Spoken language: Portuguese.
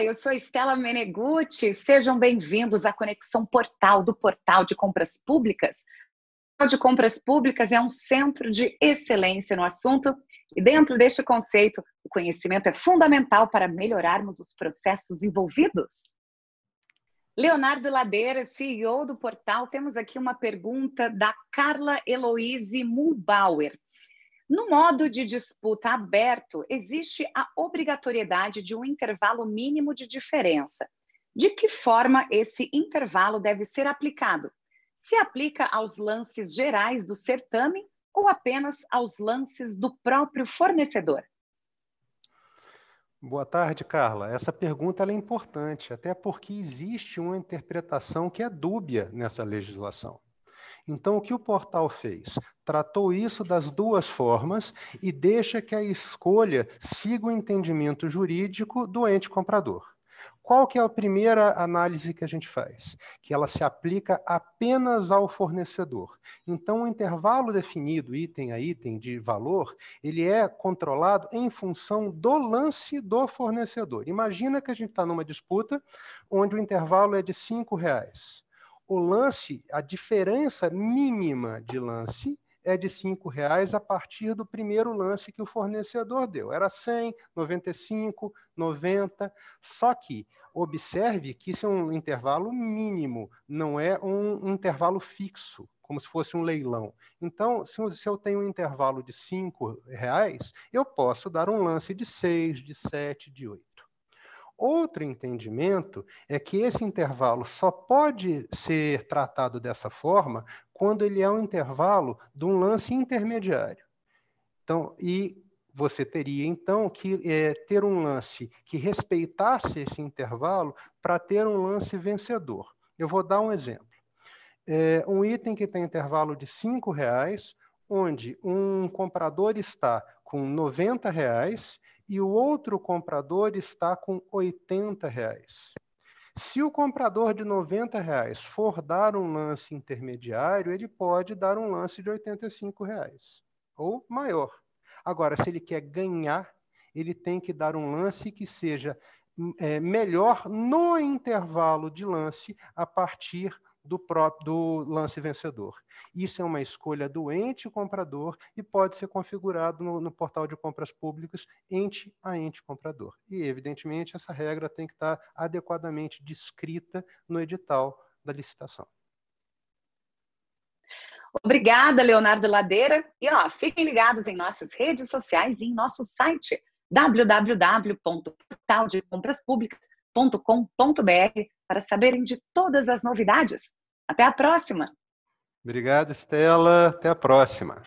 Ah, eu sou Estela Meneguti. Sejam bem-vindos à Conexão Portal do Portal de Compras Públicas. O Portal de Compras Públicas é um centro de excelência no assunto e dentro deste conceito, o conhecimento é fundamental para melhorarmos os processos envolvidos. Leonardo Ladeira, CEO do portal, temos aqui uma pergunta da Carla Eloise Mulbauer. No modo de disputa aberto, existe a obrigatoriedade de um intervalo mínimo de diferença. De que forma esse intervalo deve ser aplicado? Se aplica aos lances gerais do certame ou apenas aos lances do próprio fornecedor? Boa tarde, Carla. Essa pergunta é importante, até porque existe uma interpretação que é dúbia nessa legislação. Então, o que o portal fez? Tratou isso das duas formas e deixa que a escolha siga o entendimento jurídico do ente comprador. Qual que é a primeira análise que a gente faz? Que ela se aplica apenas ao fornecedor. Então, o intervalo definido item a item de valor, ele é controlado em função do lance do fornecedor. Imagina que a gente está numa disputa onde o intervalo é de R$ reais o lance, a diferença mínima de lance é de cinco reais a partir do primeiro lance que o fornecedor deu. Era 100, 95, 90. Só que observe que isso é um intervalo mínimo, não é um intervalo fixo, como se fosse um leilão. Então, se eu tenho um intervalo de cinco reais, eu posso dar um lance de seis, de sete, de oito. Outro entendimento é que esse intervalo só pode ser tratado dessa forma quando ele é um intervalo de um lance intermediário. Então, e você teria então que é, ter um lance que respeitasse esse intervalo para ter um lance vencedor. Eu vou dar um exemplo. É, um item que tem intervalo de R$ reais, onde um comprador está com 90 reais e o outro comprador está com 80 reais. Se o comprador de 90 reais for dar um lance intermediário, ele pode dar um lance de 85 reais ou maior. Agora, se ele quer ganhar, ele tem que dar um lance que seja hum, é, melhor no intervalo de lance a partir do, próprio, do lance vencedor. Isso é uma escolha do ente comprador e pode ser configurado no, no, portal de compras públicas ente a ente comprador. E, evidentemente, essa regra tem que estar adequadamente descrita no edital da licitação. Obrigada, Leonardo Ladeira. E ó, fiquem ligados em nossas redes sociais e em nosso site www.portaldecompraspublicas.com com.br para saberem de todas as novidades. Até a próxima! Obrigado, Estela. Até a próxima.